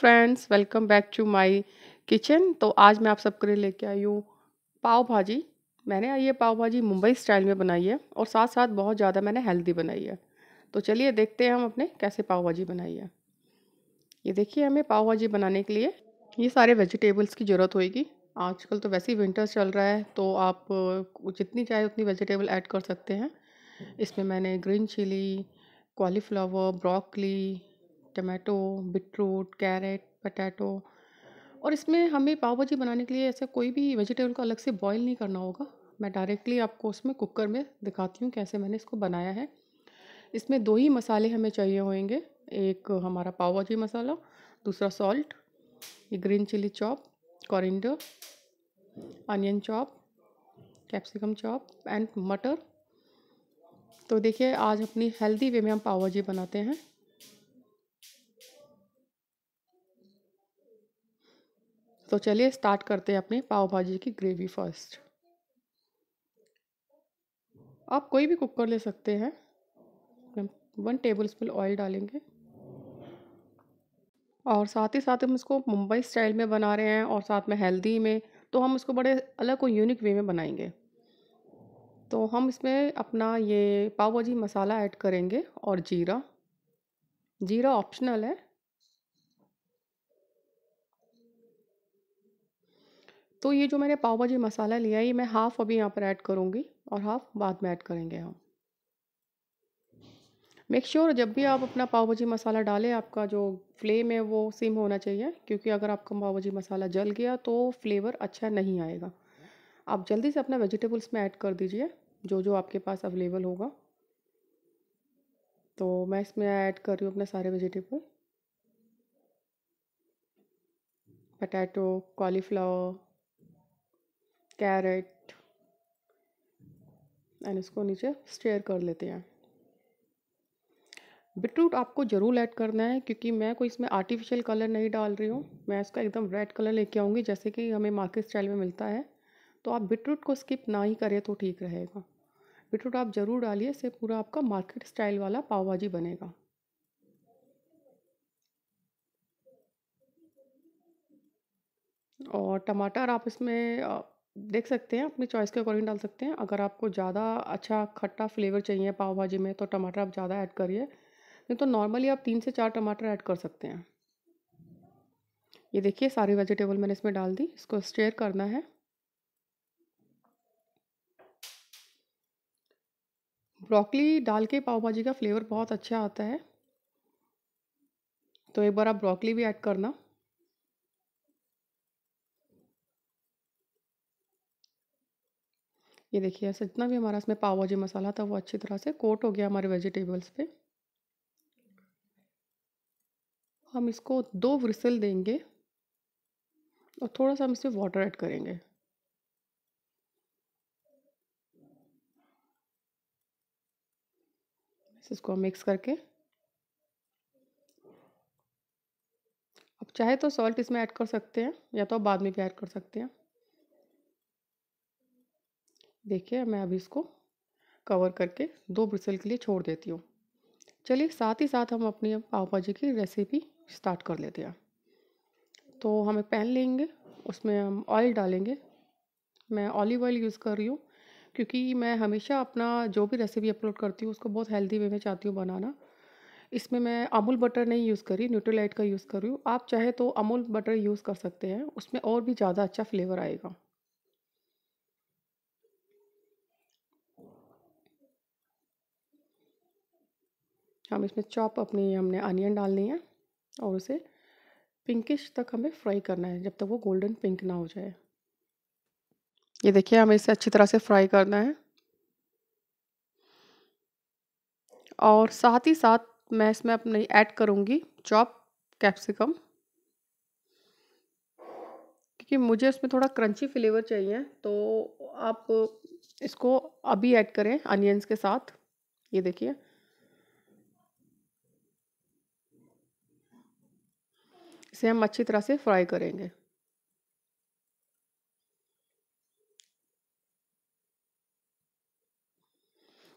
friends welcome back to my kitchen तो आज मैं आप सबके लिए लेके आई हूँ पाव भाजी मैंने ये पाव भाजी मुंबई स्टाइल में बनाई है और साथ साथ बहुत ज़्यादा मैंने हेल्दी बनाई है तो चलिए देखते हैं हम अपने कैसे पाव भाजी बनाई है ये देखिए हमें पाव भाजी बनाने के लिए ये सारे वेजिटेबल्स की ज़रूरत होगी आजकल तो वैसे ही विंटर चल रहा है तो आप जितनी चाहे उतनी वेजिटेबल ऐड कर सकते हैं इसमें मैंने green chilli cauliflower broccoli tomato beetroot carrot potato और इसमें हमें पाव भाजी बनाने के लिए ऐसा कोई भी वेजिटेबल को अलग से बॉईल नहीं करना होगा मैं डायरेक्टली आपको उसमें कुकर में दिखाती हूँ कैसे मैंने इसको बनाया है इसमें दो ही मसाले हमें चाहिए होंगे एक हमारा पाव भाजी मसाला दूसरा सॉल्ट ये green chilli chop coriander onion chop capsicum chop and मटर तो देखिए आज अपनी हेल्दी वे में हम पाव भाजी बनाते हैं तो चलिए स्टार्ट करते हैं अपनी पाव भाजी की ग्रेवी फर्स्ट आप कोई भी कुकर ले सकते हैं वन टेबल स्पून ऑयल डालेंगे और साथ ही साथ हम इसको मुंबई स्टाइल में बना रहे हैं और साथ में हेल्दी में तो हम उसको बड़े अलग और यूनिक वे में बनाएंगे तो हम इसमें अपना ये पाव भाजी मसाला ऐड करेंगे और जीरा जीरा ऑप्शनल है तो ये जो मैंने पाव भाजी मसाला लिया है ये मैं हाफ़ अभी यहाँ पर ऐड करूँगी और हाफ़ बाद में ऐड करेंगे हम मेक श्योर sure जब भी आप अपना पाव भाजी मसाला डालें आपका जो फ्लेम है वो सिम होना चाहिए क्योंकि अगर आपका पाव भाजी मसाला जल गया तो फ्लेवर अच्छा नहीं आएगा आप जल्दी से अपना वेजिटेबल्स में ऐड कर दीजिए जो जो आपके पास अवेलेबल होगा तो मैं इसमें ऐड कर रही हूँ अपने सारे vegetable potato cauliflower carrot and इसको नीचे स्टेयर कर लेते हैं बिटरूट आपको ज़रूर ऐड करना है क्योंकि मैं कोई इसमें आर्टिफिशियल कलर नहीं डाल रही हूँ मैं इसका एकदम रेड कलर लेके आऊँगी जैसे कि हमें मार्केट स्टाइल में मिलता है तो आप बिटरूट को स्किप ना ही करें तो ठीक रहेगा बिटरूट आप ज़रूर डालिए इससे पूरा आपका मार्केट स्टाइल वाला पाव भाजी बनेगा और टमाटर आप इसमें देख सकते हैं अपनी चॉइस के अकॉर्डिंग डाल सकते हैं अगर आपको ज़्यादा अच्छा खट्टा फ्लेवर चाहिए पाव भाजी में तो टमाटर आप ज़्यादा ऐड करिए नहीं तो नॉर्मली आप तीन से चार टमाटर ऐड कर सकते हैं ये देखिए सारी वेजिटेबल मैंने इसमें डाल दी इसको स्टेयर करना है ब्रोकली डाल के पाव भाजी का फ्लेवर बहुत अच्छा आता है तो एक बार आप ब्रोकली भी ऐड करना ये देखिए ऐसे जितना भी हमारा इसमें पाव भाजी मसाला था वो अच्छी तरह से कोट हो गया हमारे वेजिटेबल्स पे हम इसको दो व्रिसल देंगे और थोड़ा सा हम इसमें वाटर ऐड करेंगे इसको मिक्स करके अब चाहे तो सॉल्ट इसमें ऐड कर सकते हैं या तो बाद में भी ऐड कर सकते हैं देखिए मैं अभी इसको कवर करके दो ब्रिसल के लिए छोड़ देती हूँ चलिए साथ ही साथ हम अपनी पाव भाजी की रेसिपी स्टार्ट कर लेते हैं तो हम एक पैन लेंगे उसमें हम ऑयल डालेंगे मैं ऑलिव ऑयल यूज़ कर रही हूँ क्योंकि मैं हमेशा अपना जो भी रेसिपी अपलोड करती हूँ उसको बहुत हेल्दी वे में चाहती हूँ बनाना इसमें मैं अमूल बटर नहीं यूज़ करी न्यूट्रोलाइट का यूज़ कर रही हूँ आप चाहे तो अमूल बटर यूज़ कर सकते हैं उसमें और भी ज़्यादा अच्छा फ्लेवर आएगा हम इसमें चॉप अपनी हमने अनियन डालनी है और उसे पिंकिश तक हमें फ्राई करना है जब तक वो गोल्डन पिंक ना हो जाए ये देखिए हमें इसे अच्छी तरह से फ्राई करना है और साथ ही साथ मैं इसमें अपने ऐड करूँगी चॉप कैप्सिकम क्योंकि मुझे इसमें थोड़ा क्रंची फ्लेवर चाहिए तो आप इसको अभी ऐड करें अनियंस के साथ ये देखिए इसे हम अच्छी तरह से फ्राई करेंगे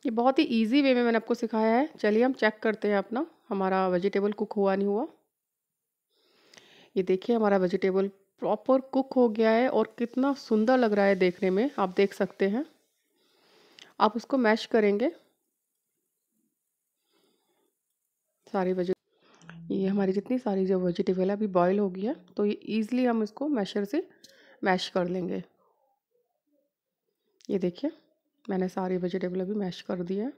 ये बहुत ही इजी वे में मैंने आपको सिखाया है चलिए हम चेक करते हैं अपना हमारा वेजिटेबल कुक हुआ नहीं हुआ ये देखिए हमारा वेजिटेबल प्रॉपर कुक हो गया है और कितना सुंदर लग रहा है देखने में आप देख सकते हैं आप उसको मैश करेंगे सारी वेजिटेबल ये हमारी जितनी सारी जो वेजिटेबल है अभी बॉयल हो गई है तो ये ईज़िली हम इसको मैशर से मैश कर लेंगे ये देखिए मैंने सारी वेजिटेबल अभी मैश कर दी है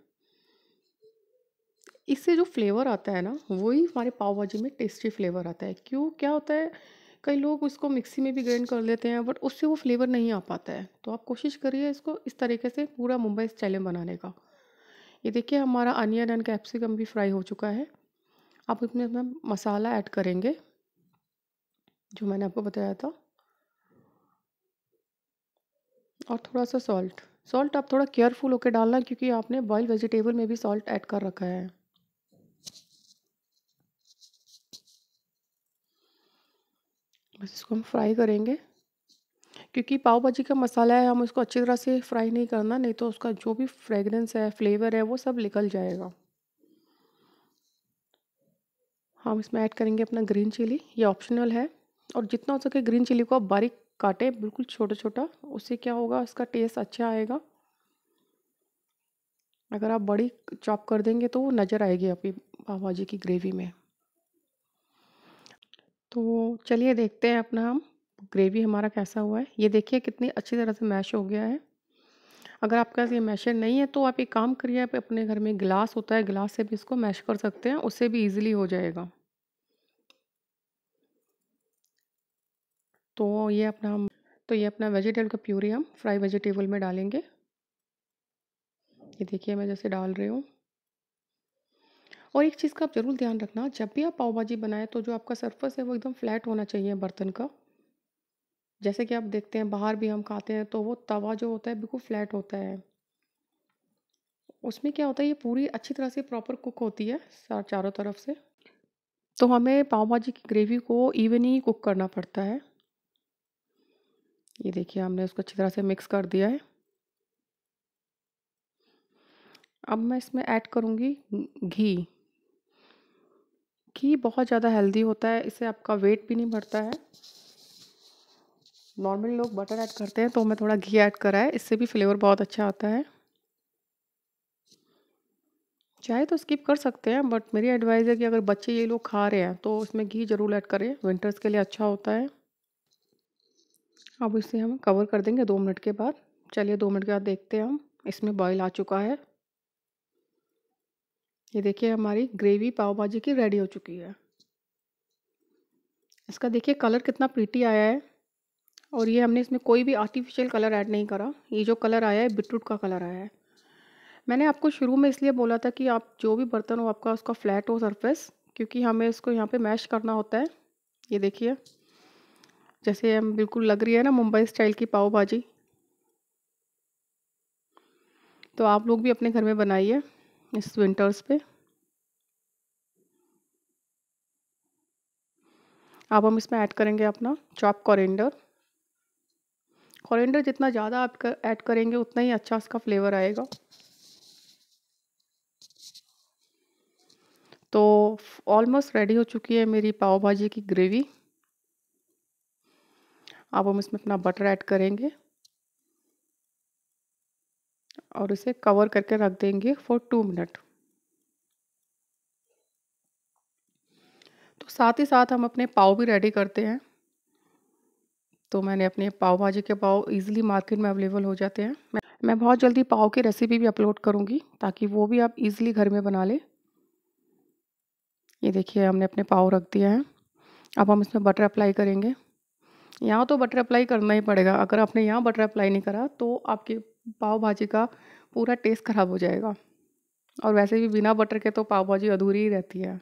इससे जो फ्लेवर आता है ना वही हमारे पाव भाजी में टेस्टी फ्लेवर आता है क्यों क्या होता है कई लोग उसको मिक्सी में भी ग्राइंड कर लेते हैं बट उससे वो फ्लेवर नहीं आ पाता है तो आप कोशिश करिए इसको इस तरीके से पूरा मुंबई स्टाइल में बनाने का ये देखिए हमारा अनियन एंड कैप्सिकम भी फ्राई हो चुका है आप इसमें इसमें मसाला ऐड करेंगे जो मैंने आपको बताया था और थोड़ा सा सॉल्ट सॉल्ट आप थोड़ा केयरफुल होकर डालना क्योंकि आपने बॉयल वेजिटेबल में भी सॉल्ट ऐड कर रखा है बस इसको हम फ्राई करेंगे क्योंकि पाव भाजी का मसाला है हम उसको अच्छी तरह से फ्राई नहीं करना नहीं तो उसका जो भी फ्रेगरेंस है फ्लेवर है वो सब निकल जाएगा हम इसमें ऐड करेंगे अपना ग्रीन चिली ये ऑप्शनल है और जितना हो सके ग्रीन चिली को आप बारीक काटें बिल्कुल छोटा छोटा उससे क्या होगा इसका टेस्ट अच्छा आएगा अगर आप बड़ी चॉप कर देंगे तो वो नज़र आएगी आपकी पाव भाजी की ग्रेवी में तो चलिए देखते हैं अपना हम ग्रेवी हमारा कैसा हुआ है ये देखिए कितनी अच्छी तरह से मैश हो गया है अगर आपके पास ये मैशर नहीं है तो आप एक काम करिए आप अपने घर में गिलास होता है गिलास से भी इसको मैश कर सकते हैं उससे भी ईजिली हो जाएगा तो ये अपना तो ये अपना वेजिटेबल का प्यूरी हम फ्राई वेजिटेबल में डालेंगे ये देखिए मैं जैसे डाल रही हूँ और एक चीज़ का आप ज़रूर ध्यान रखना जब भी आप पाव भाजी बनाएं तो जो आपका सरफेस है वो एकदम फ्लैट होना चाहिए बर्तन का जैसे कि आप देखते हैं बाहर भी हम खाते हैं तो वो तवा जो होता है बिल्कुल फ्लैट होता है उसमें क्या होता है ये पूरी अच्छी तरह से प्रॉपर कुक होती है चारों तरफ से तो हमें पाव भाजी की ग्रेवी को इवन ही कुक करना पड़ता है ये देखिए हमने उसको अच्छी तरह से मिक्स कर दिया है अब मैं इसमें ऐड करूँगी घी घी बहुत ज़्यादा हेल्दी होता है इससे आपका वेट भी नहीं बढ़ता है नॉर्मली लोग बटर ऐड करते हैं तो मैं थोड़ा घी ऐड करा है इससे भी फ्लेवर बहुत अच्छा आता है चाहे तो स्किप कर सकते हैं बट मेरी एडवाइज़ है कि अगर बच्चे ये लोग खा रहे हैं तो इसमें घी ज़रूर ऐड करें विंटर्स के लिए अच्छा होता है अब इसे हम कवर कर देंगे दो मिनट के बाद चलिए दो मिनट के बाद देखते हैं हम इसमें बॉयल आ चुका है ये देखिए हमारी ग्रेवी पाव भाजी की रेडी हो चुकी है इसका देखिए कलर कितना प्रीटी आया है और ये हमने इसमें कोई भी आर्टिफिशियल कलर ऐड नहीं करा ये जो कलर आया है बिटरूट का कलर आया है मैंने आपको शुरू में इसलिए बोला था कि आप जो भी बर्तन हो आपका उसका फ्लैट हो सरफेस क्योंकि हमें इसको यहाँ पे मैश करना होता है ये देखिए जैसे हम बिल्कुल लग रही है ना मुंबई स्टाइल की पाव भाजी तो आप लोग भी अपने घर में बनाइए इस विंटर्स पे अब हम इसमें ऐड करेंगे अपना चॉप कॉरेंडर कॉरेंडर जितना ज़्यादा आप कर, ऐड करेंगे उतना ही अच्छा उसका फ्लेवर आएगा तो ऑलमोस्ट रेडी हो चुकी है मेरी पाव भाजी की ग्रेवी अब हम इसमें अपना बटर ऐड करेंगे और इसे कवर करके रख देंगे फॉर टू मिनट तो साथ ही साथ हम अपने पाव भी रेडी करते हैं तो मैंने अपने पाव भाजी के पाव ईजिली मार्केट में अवेलेबल हो जाते हैं मैं मैं बहुत जल्दी पाव की रेसिपी भी अपलोड करूँगी ताकि वो भी आप इजीली घर में बना लें ये देखिए हमने अपने पाव रख दिया है अब हम इसमें बटर अप्लाई करेंगे यहाँ तो बटर अप्लाई करना ही पड़ेगा अगर आपने यहाँ बटर अप्लाई नहीं करा तो आपकी पाव भाजी का पूरा टेस्ट ख़राब हो जाएगा और वैसे भी बिना बटर के तो पाव भाजी अधूरी ही रहती है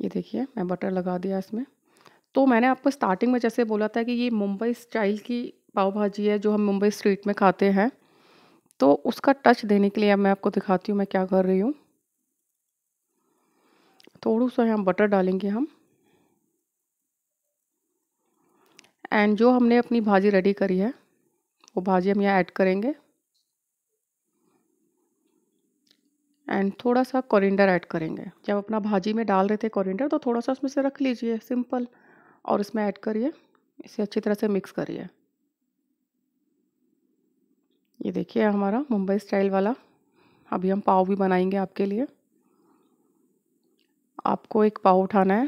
ये देखिए मैं बटर लगा दिया इसमें तो मैंने आपको स्टार्टिंग में जैसे बोला था कि ये मुंबई स्टाइल की पाव भाजी है जो हम मुंबई स्ट्रीट में खाते हैं तो उसका टच देने के लिए अब मैं आपको दिखाती हूँ मैं क्या कर रही हूँ थोड़ा सा यहाँ बटर डालेंगे हम एंड जो हमने अपनी भाजी रेडी करी है वो भाजी हम यहाँ ऐड करेंगे एंड थोड़ा सा कॉरिंडर ऐड करेंगे जब अपना भाजी में डाल रहे थे कॉरिंडर तो थोड़ा सा उसमें से रख लीजिए सिंपल और इसमें ऐड करिए इसे अच्छी तरह से मिक्स करिए ये देखिए हमारा मुंबई स्टाइल वाला अभी हम पाव भी बनाएंगे आपके लिए आपको एक पाव उठाना है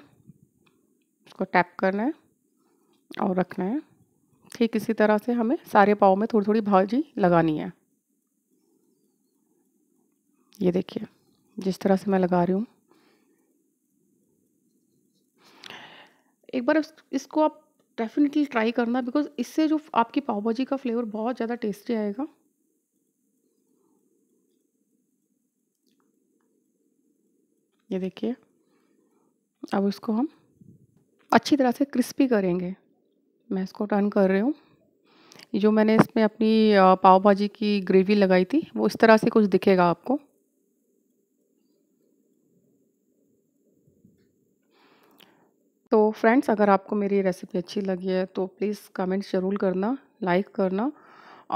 उसको टैप करना है और रखना है ठीक इसी तरह से हमें सारे पाव में थोड़ी थोड़ी भाजी लगानी है ये देखिए जिस तरह से मैं लगा रही हूँ एक बार इसको आप डेफिनेटली ट्राई करना बिकॉज इससे जो आपकी पाव भाजी का फ्लेवर बहुत ज़्यादा टेस्टी आएगा ये देखिए अब इसको हम अच्छी तरह से क्रिस्पी करेंगे मैं इसको टर्न कर रही हूँ जो मैंने इसमें अपनी पाव भाजी की ग्रेवी लगाई थी वो इस तरह से कुछ दिखेगा आपको तो फ्रेंड्स अगर आपको मेरी रेसिपी अच्छी लगी है तो प्लीज़ कमेंट्स ज़रूर करना लाइक करना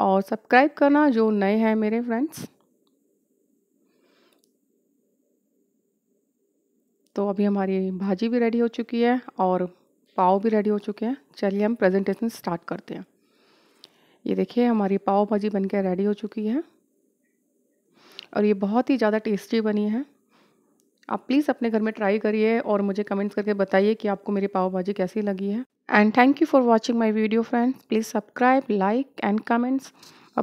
और सब्सक्राइब करना जो नए हैं मेरे फ्रेंड्स तो अभी हमारी भाजी भी रेडी हो चुकी है और पाव भी रेडी हो चुके हैं चलिए हम प्रेजेंटेशन स्टार्ट करते हैं ये देखिए हमारी पाव भाजी बनकर रेडी हो चुकी है और ये बहुत ही ज़्यादा टेस्टी बनी है आप प्लीज़ अपने घर में ट्राई करिए और मुझे कमेंट्स करके बताइए कि आपको मेरी पाव भाजी कैसी लगी है and thank you for watching my video friends please subscribe like and comments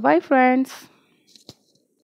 bye friends